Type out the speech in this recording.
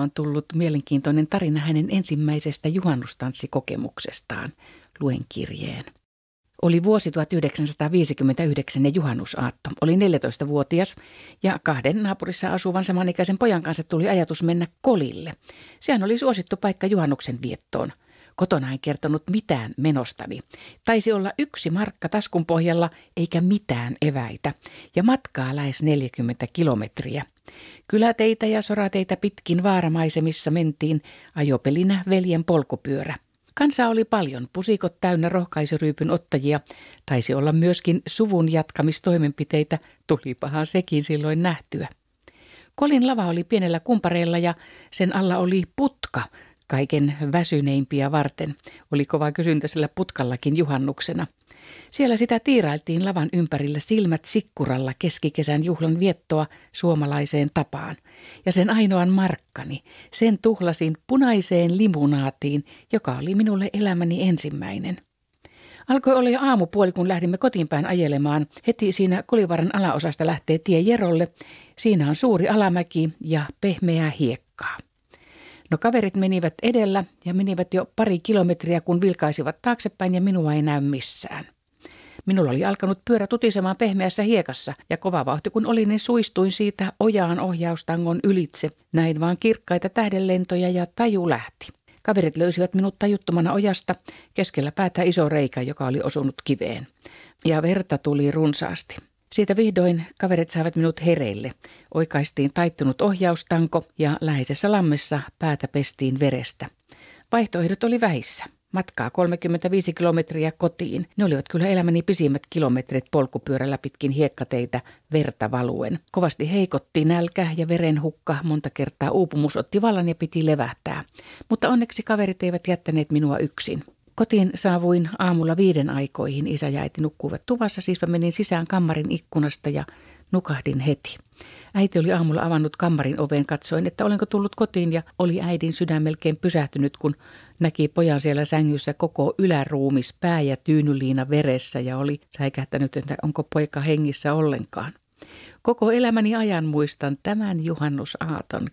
on tullut mielenkiintoinen tarina hänen ensimmäisestä juhannustanssikokemuksestaan, luen kirjeen. Oli vuosi 1959 ja juhannusaatto. Oli 14-vuotias ja kahden naapurissa asuvan samanikäisen pojan kanssa tuli ajatus mennä kolille. Sehän oli suosittu paikka juhannuksen viettoon – Kotona en kertonut mitään menostani. Taisi olla yksi markka taskun pohjalla eikä mitään eväitä ja matkaa lähes 40 kilometriä. Kyläteitä ja sorateitä pitkin vaaramaisemissa mentiin ajopelinä veljen polkupyörä. Kansa oli paljon, pusikot täynnä rohkaisuryypyn ottajia. Taisi olla myöskin suvun jatkamistoimenpiteitä, tulipahan sekin silloin nähtyä. Kolin lava oli pienellä kumpareella ja sen alla oli putka, kaiken väsyneimpiä varten. Oli kova kysyntä sillä putkallakin juhannuksena. Siellä sitä tiirailtiin lavan ympärillä silmät sikkuralla keskikesän juhlan viettoa suomalaiseen tapaan. Ja sen ainoan markkani, sen tuhlasin punaiseen limunaatiin, joka oli minulle elämäni ensimmäinen. Alkoi olla jo aamupuoli, kun lähdimme kotiin päin ajelemaan. Heti siinä Kolivaran alaosasta lähtee tie Jerolle. Siinä on suuri alamäki ja pehmeää hiekkaa. No kaverit menivät edellä ja menivät jo pari kilometriä, kun vilkaisivat taaksepäin ja minua ei näy missään. Minulla oli alkanut pyörä tutisemaan pehmeässä hiekassa ja kova vauhti kun oli, niin suistuin siitä ojaan ohjaustangon ylitse. Näin vaan kirkkaita tähdenlentoja ja taju lähti. Kaverit löysivät minut tajuttomana ojasta, keskellä päätä iso reikä, joka oli osunut kiveen. Ja verta tuli runsaasti. Siitä vihdoin kaverit saivat minut hereille. Oikaistiin taittunut ohjaustanko ja läheisessä lammessa päätä pestiin verestä. Vaihtoehdot oli vähissä. Matkaa 35 kilometriä kotiin. Ne olivat kyllä elämäni pisimmät kilometrit polkupyörällä pitkin hiekkateitä verta valuen. Kovasti heikotti nälkä ja verenhukka. Monta kertaa uupumus otti vallan ja piti levähtää. Mutta onneksi kaverit eivät jättäneet minua yksin. Kotiin saavuin aamulla viiden aikoihin. Isä ja äiti nukkuivat tuvassa, siis mä menin sisään kammarin ikkunasta ja nukahdin heti. Äiti oli aamulla avannut kammarin oveen, katsoin, että olenko tullut kotiin ja oli äidin sydän melkein pysähtynyt, kun näki pojan siellä sängyssä koko yläruumis, pää ja tyynyliina veressä ja oli säikähtänyt, että onko poika hengissä ollenkaan. Koko elämäni ajan muistan tämän juhannusaaton